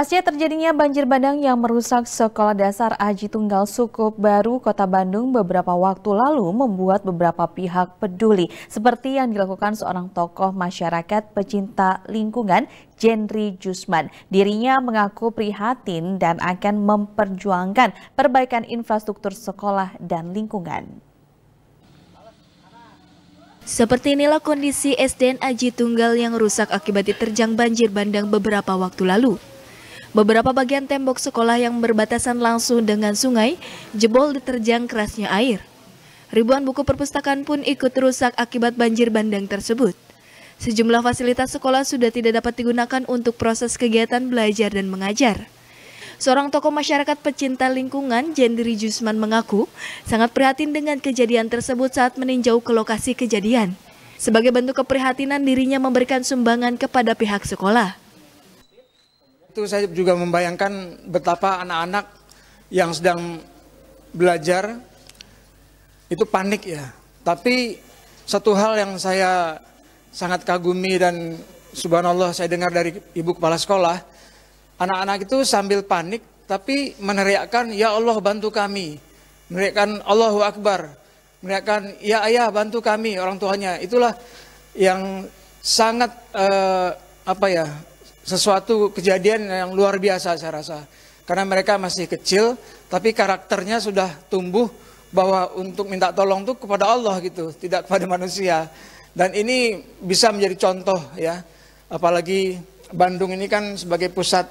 Pasca terjadinya banjir bandang yang merusak Sekolah Dasar Aji Tunggal Sukup Baru Kota Bandung beberapa waktu lalu membuat beberapa pihak peduli seperti yang dilakukan seorang tokoh masyarakat pecinta lingkungan Jenry Jusman. Dirinya mengaku prihatin dan akan memperjuangkan perbaikan infrastruktur sekolah dan lingkungan. Seperti inilah kondisi SDN Aji Tunggal yang rusak akibat diterjang banjir bandang beberapa waktu lalu. Beberapa bagian tembok sekolah yang berbatasan langsung dengan sungai jebol diterjang kerasnya air. Ribuan buku perpustakaan pun ikut rusak akibat banjir bandang tersebut. Sejumlah fasilitas sekolah sudah tidak dapat digunakan untuk proses kegiatan belajar dan mengajar. Seorang tokoh masyarakat pecinta lingkungan, Jendri Jusman mengaku sangat prihatin dengan kejadian tersebut saat meninjau ke lokasi kejadian. Sebagai bentuk keprihatinan dirinya memberikan sumbangan kepada pihak sekolah. Itu saya juga membayangkan betapa anak-anak yang sedang belajar itu panik ya. Tapi satu hal yang saya sangat kagumi dan subhanallah saya dengar dari ibu kepala sekolah, anak-anak itu sambil panik tapi meneriakkan ya Allah bantu kami. Meneriakkan Allahu Akbar. Meneriakkan ya ayah bantu kami orang tuanya. Itulah yang sangat eh, apa ya sesuatu kejadian yang luar biasa saya rasa. Karena mereka masih kecil, tapi karakternya sudah tumbuh bahwa untuk minta tolong itu kepada Allah gitu, tidak kepada manusia. Dan ini bisa menjadi contoh ya, apalagi Bandung ini kan sebagai pusat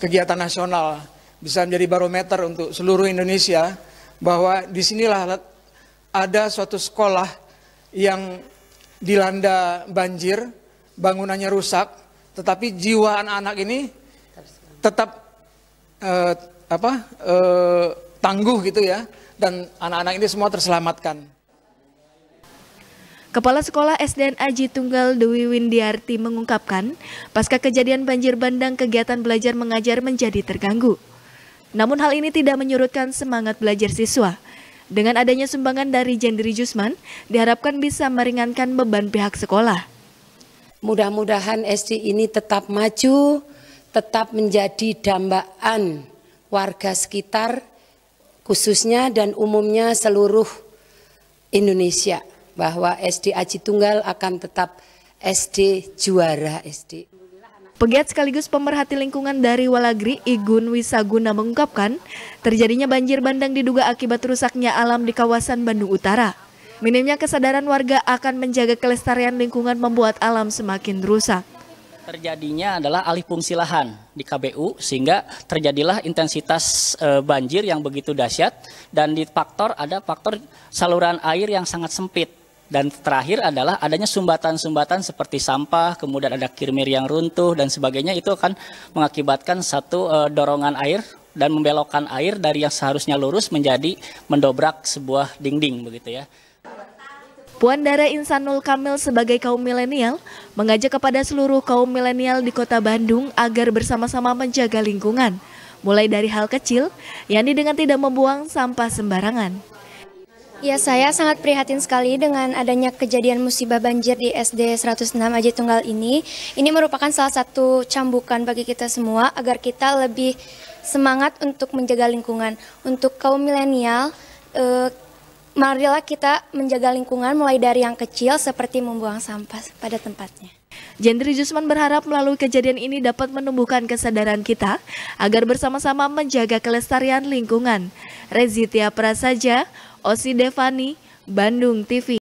kegiatan nasional, bisa menjadi barometer untuk seluruh Indonesia bahwa disinilah ada suatu sekolah yang dilanda banjir, bangunannya rusak, tetapi jiwa anak-anak ini tetap eh, apa eh, tangguh gitu ya dan anak-anak ini semua terselamatkan. Kepala Sekolah SDN Aji Tunggal Dewi Windiarti mengungkapkan, pasca kejadian banjir bandang kegiatan belajar mengajar menjadi terganggu. Namun hal ini tidak menyurutkan semangat belajar siswa. Dengan adanya sumbangan dari Jendri Jusman, diharapkan bisa meringankan beban pihak sekolah. Mudah-mudahan SD ini tetap maju, tetap menjadi dambaan warga sekitar khususnya dan umumnya seluruh Indonesia bahwa SD Aji Tunggal akan tetap SD juara SD. Pegiat sekaligus pemerhati lingkungan dari Walagri, Igun Wisaguna mengungkapkan, terjadinya banjir bandang diduga akibat rusaknya alam di kawasan Bandung Utara. Minimnya kesadaran warga akan menjaga kelestarian lingkungan membuat alam semakin rusak. Terjadinya adalah alih fungsi lahan di KBU sehingga terjadilah intensitas e, banjir yang begitu dahsyat dan di faktor ada faktor saluran air yang sangat sempit dan terakhir adalah adanya sumbatan-sumbatan seperti sampah, kemudian ada kirmir yang runtuh dan sebagainya itu akan mengakibatkan satu e, dorongan air dan membelokkan air dari yang seharusnya lurus menjadi mendobrak sebuah dinding begitu ya. Puan Dara Insanul Kamil sebagai kaum milenial mengajak kepada seluruh kaum milenial di kota Bandung agar bersama-sama menjaga lingkungan, mulai dari hal kecil, yakni dengan tidak membuang sampah sembarangan. Ya, saya sangat prihatin sekali dengan adanya kejadian musibah banjir di SD 106 Aji Tunggal ini. Ini merupakan salah satu cambukan bagi kita semua agar kita lebih semangat untuk menjaga lingkungan. Untuk kaum milenial, eh, marilah kita menjaga lingkungan mulai dari yang kecil seperti membuang sampah pada tempatnya. Jendri Jusman berharap melalui kejadian ini dapat menumbuhkan kesadaran kita agar bersama-sama menjaga kelestarian lingkungan. Rezitia Prasaja, Osi Devani, Bandung TV.